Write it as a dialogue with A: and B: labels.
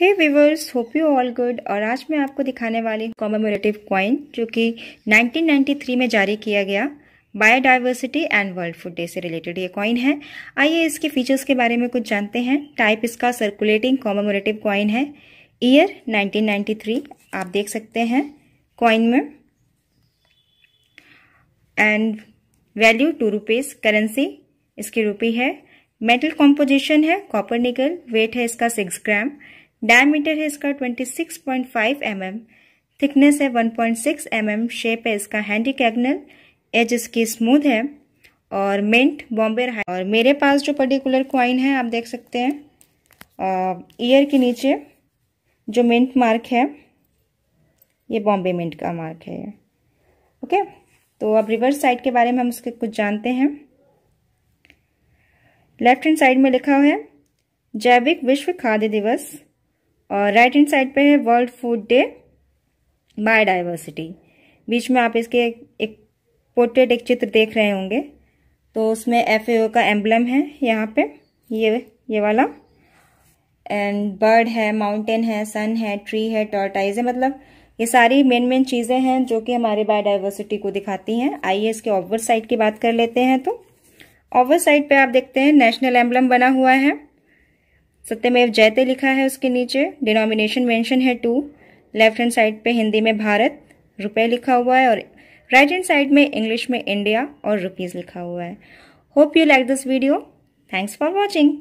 A: hey viewers hope you all good और आज मैं आपको दिखाने वाली कॉमेमोरेटिव कॉइन जो कि 1993 में जारी किया गया biodiversity and world food day से रिलेटेड ये क्वाइन है आइए इसके फीचर्स के बारे में कुछ जानते हैं टाइप इसका सर्कुलेटिंग कॉमेमोरेटिव कॉइन है ईयर 1993 आप देख सकते हैं कॉइन में and value two rupees currency इसकी रुपी है मेटल कॉम्पोजिशन है कॉपर निकल वेट है इसका सिक्स ग्राम डायमीटर है इसका 26.5 mm, थिकनेस है 1.6 mm, शेप है इसका हैंडी कैगनल एज इसकी स्मूथ है और मिंट बॉम्बे और मेरे पास जो पर्टिकुलर क्वाइन है आप देख सकते हैं ईयर के नीचे जो मिंट मार्क है ये बॉम्बे मिंट का मार्क है ये ओके तो अब रिवर्स साइड के बारे में हम उसके कुछ जानते हैं लेफ्ट हैंड साइड में लिखा हुआ है जैविक विश्व खाद्य दिवस और राइट हैंड साइड पे है वर्ल्ड फूड डे बायोडाइवर्सिटी बीच में आप इसके एक पोर्ट्रेट एक चित्र देख रहे होंगे तो उसमें एफ का एम्बलम है यहाँ पे ये ये वाला एंड बर्ड है माउंटेन है सन है ट्री है टॉर्टाइज है मतलब ये सारी मेन मेन चीज़ें हैं जो कि हमारे बायोडाइवर्सिटी को दिखाती हैं आइए इसके ऑवर साइड की बात कर लेते हैं तो ऑवर साइड पे आप देखते हैं नेशनल एम्बलम बना हुआ है सत्यमेव जयते लिखा है उसके नीचे डिनोमिनेशन मेंशन है टू लेफ्ट हैंड साइड पे हिंदी में भारत रुपए लिखा हुआ है और राइट हैंड साइड में इंग्लिश में इंडिया और रुपीज़ लिखा हुआ है hope you like this video thanks for watching